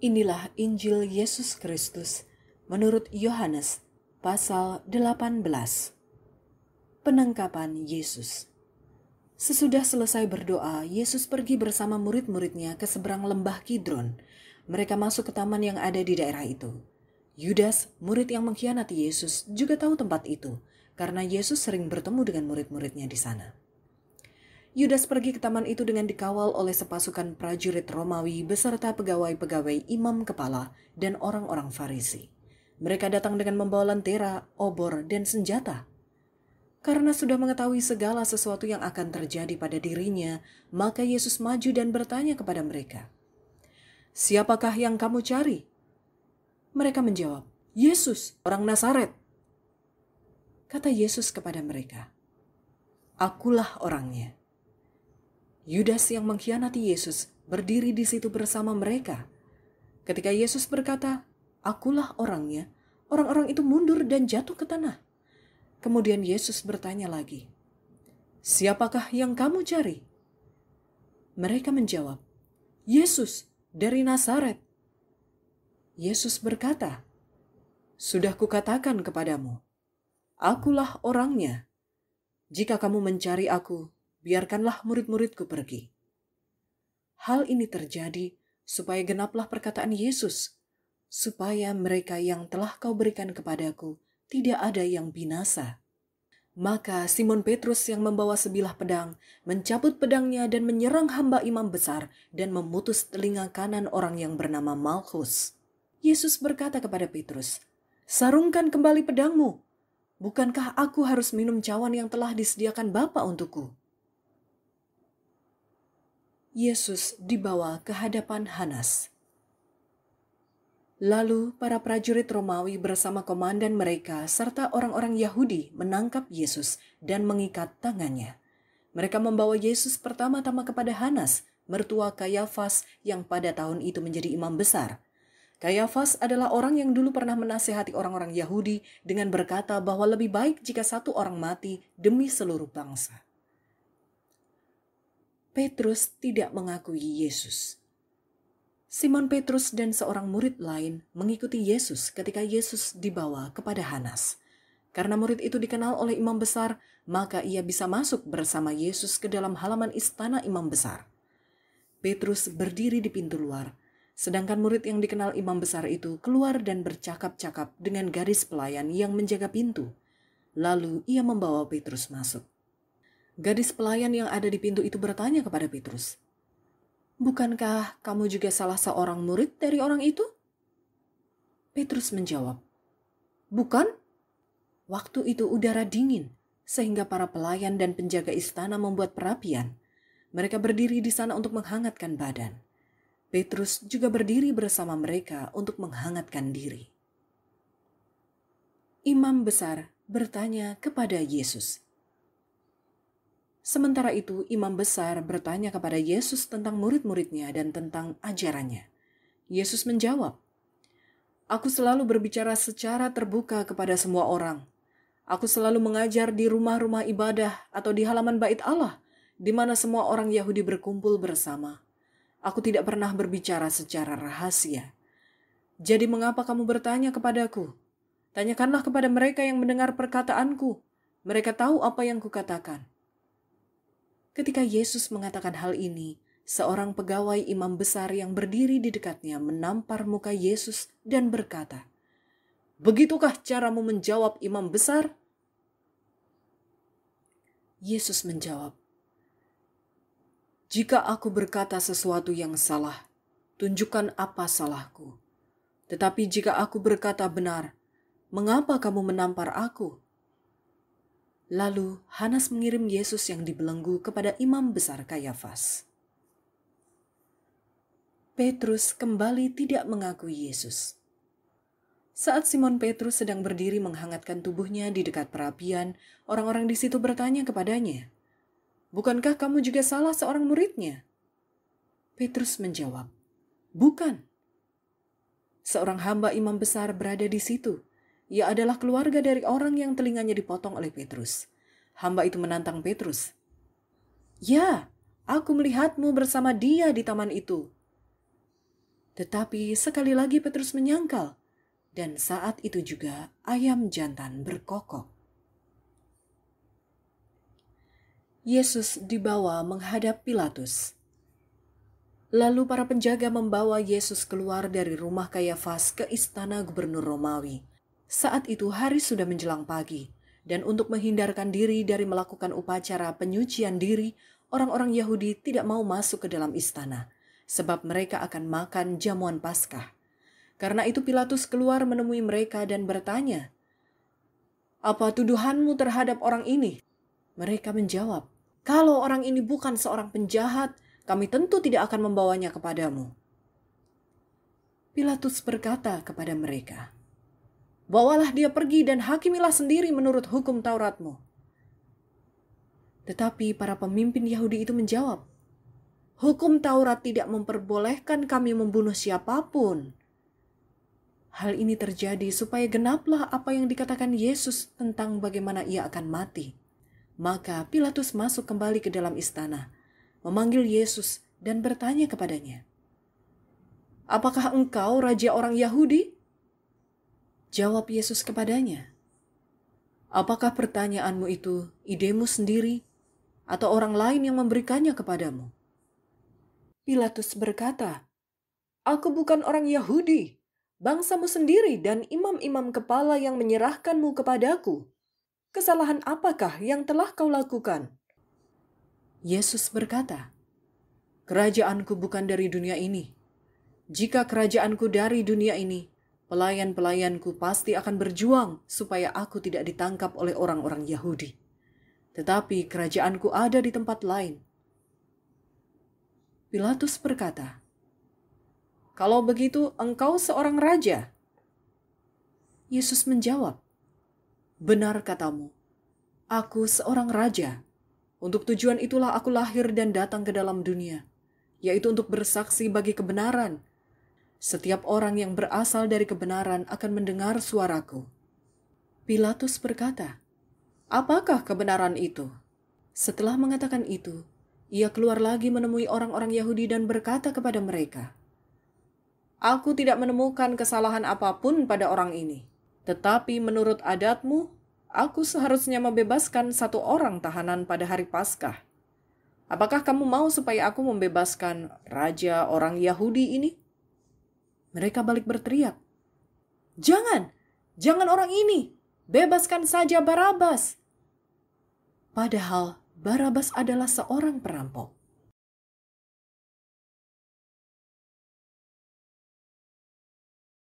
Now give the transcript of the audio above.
Inilah Injil Yesus Kristus menurut Yohanes pasal 18. Penangkapan Yesus. Sesudah selesai berdoa, Yesus pergi bersama murid-muridnya ke seberang lembah Kidron. Mereka masuk ke taman yang ada di daerah itu. Yudas, murid yang mengkhianati Yesus, juga tahu tempat itu karena Yesus sering bertemu dengan murid-muridnya di sana. Yudas pergi ke taman itu dengan dikawal oleh sepasukan prajurit Romawi beserta pegawai-pegawai imam kepala dan orang-orang Farisi. Mereka datang dengan membawa lentera, obor, dan senjata. Karena sudah mengetahui segala sesuatu yang akan terjadi pada dirinya, maka Yesus maju dan bertanya kepada mereka, "Siapakah yang kamu cari?" Mereka menjawab, "Yesus, orang Nazaret." Kata Yesus kepada mereka, "Akulah orangnya." Yudas yang mengkhianati Yesus berdiri di situ bersama mereka. Ketika Yesus berkata, "Akulah orangnya," orang-orang itu mundur dan jatuh ke tanah. Kemudian Yesus bertanya lagi, "Siapakah yang kamu cari?" Mereka menjawab, "Yesus dari Nazaret." Yesus berkata, "Sudah kukatakan kepadamu, akulah orangnya. Jika kamu mencari aku, biarkanlah murid-muridku pergi. Hal ini terjadi supaya genaplah perkataan Yesus, supaya mereka yang telah kau berikan kepadaku tidak ada yang binasa. Maka Simon Petrus yang membawa sebilah pedang mencabut pedangnya dan menyerang hamba imam besar dan memutus telinga kanan orang yang bernama Malchus. Yesus berkata kepada Petrus, "Sarungkan kembali pedangmu. Bukankah aku harus minum cawan yang telah disediakan Bapa untukku?" Yesus dibawa ke hadapan Hanas. Lalu para prajurit Romawi bersama komandan mereka serta orang-orang Yahudi menangkap Yesus dan mengikat tangannya. Mereka membawa Yesus pertama-tama kepada Hanas, mertua Kayafas yang pada tahun itu menjadi imam besar. Kayafas adalah orang yang dulu pernah menasehati orang-orang Yahudi dengan berkata bahwa lebih baik jika satu orang mati demi seluruh bangsa. Petrus tidak mengakui Yesus. Simon Petrus dan seorang murid lain mengikuti Yesus ketika Yesus dibawa kepada Hanas. Karena murid itu dikenal oleh imam besar, maka ia bisa masuk bersama Yesus ke dalam halaman istana imam besar. Petrus berdiri di pintu luar, sedangkan murid yang dikenal imam besar itu keluar dan bercakap-cakap dengan garis pelayan yang menjaga pintu. Lalu ia membawa Petrus masuk. Gadis pelayan yang ada di pintu itu bertanya kepada Petrus, "Bukankah kamu juga salah seorang murid dari orang itu?" Petrus menjawab, "Bukan." Waktu itu udara dingin, sehingga para pelayan dan penjaga istana membuat perapian. Mereka berdiri di sana untuk menghangatkan badan. Petrus juga berdiri bersama mereka untuk menghangatkan diri. Imam besar bertanya kepada Yesus, Sementara itu, imam besar bertanya kepada Yesus tentang murid-muridnya dan tentang ajarannya. Yesus menjawab, "Aku selalu berbicara secara terbuka kepada semua orang. Aku selalu mengajar di rumah-rumah ibadah atau di halaman Bait Allah, di mana semua orang Yahudi berkumpul bersama. Aku tidak pernah berbicara secara rahasia. Jadi, mengapa kamu bertanya kepadaku? Tanyakanlah kepada mereka yang mendengar perkataanku. Mereka tahu apa yang kukatakan." Ketika Yesus mengatakan hal ini, seorang pegawai imam besar yang berdiri di dekatnya menampar muka Yesus dan berkata, "Begitukah caramu menjawab imam besar?" Yesus menjawab, "Jika aku berkata sesuatu yang salah, tunjukkan apa salahku. Tetapi jika aku berkata benar, mengapa kamu menampar aku?" Lalu Hanas mengirim Yesus yang dibelenggu kepada imam besar Kayafas. Petrus kembali tidak mengakui Yesus. Saat Simon Petrus sedang berdiri menghangatkan tubuhnya di dekat perapian, orang-orang di situ bertanya kepadanya, "Bukankah kamu juga salah seorang muridnya?" Petrus menjawab, "Bukan." Seorang hamba imam besar berada di situ. Ia adalah keluarga dari orang yang telinganya dipotong oleh Petrus. Hamba itu menantang Petrus. Ya, aku melihatmu bersama dia di taman itu. Tetapi sekali lagi Petrus menyangkal, dan saat itu juga ayam jantan berkokok. Yesus dibawa menghadap Pilatus. Lalu para penjaga membawa Yesus keluar dari rumah Kayafas ke istana gubernur Romawi saat itu hari sudah menjelang pagi, dan untuk menghindarkan diri dari melakukan upacara penyucian diri, orang-orang Yahudi tidak mau masuk ke dalam istana, sebab mereka akan makan jamuan Paskah. Karena itu Pilatus keluar menemui mereka dan bertanya, "Apa tuduhanmu terhadap orang ini?" Mereka menjawab, "Kalau orang ini bukan seorang penjahat, kami tentu tidak akan membawanya kepadamu." Pilatus berkata kepada mereka, Bawalah dia pergi dan hakimilah sendiri menurut hukum Tauratmu. Tetapi para pemimpin Yahudi itu menjawab, Hukum Taurat tidak memperbolehkan kami membunuh siapapun. Hal ini terjadi supaya genaplah apa yang dikatakan Yesus tentang bagaimana ia akan mati. Maka Pilatus masuk kembali ke dalam istana, memanggil Yesus dan bertanya kepadanya, "Apakah engkau raja orang Yahudi?" Jawab Yesus kepadanya, Apakah pertanyaanmu itu idemu sendiri atau orang lain yang memberikannya kepadamu? Pilatus berkata, Aku bukan orang Yahudi, bangsamu sendiri dan imam-imam kepala yang menyerahkanmu kepadaku. Kesalahan apakah yang telah kau lakukan? Yesus berkata, Kerajaanku bukan dari dunia ini. Jika kerajaanku dari dunia ini, Pelayan-pelayanku pasti akan berjuang supaya aku tidak ditangkap oleh orang-orang Yahudi. Tetapi kerajaanku ada di tempat lain. Pilatus berkata, "Kalau begitu, engkau seorang raja." Yesus menjawab, "Benar katamu, aku seorang raja. Untuk tujuan itulah aku lahir dan datang ke dalam dunia, yaitu untuk bersaksi bagi kebenaran." Setiap orang yang berasal dari kebenaran akan mendengar suaraku. Pilatus berkata, Apakah kebenaran itu? Setelah mengatakan itu, ia keluar lagi menemui orang-orang Yahudi dan berkata kepada mereka, Aku tidak menemukan kesalahan apapun pada orang ini, tetapi menurut adatmu, aku seharusnya membebaskan satu orang tahanan pada hari Paskah. Apakah kamu mau supaya aku membebaskan raja orang Yahudi ini? Mereka balik berteriak, "Jangan! Jangan orang ini! Bebaskan saja Barabas!" Padahal Barabas adalah seorang perampok.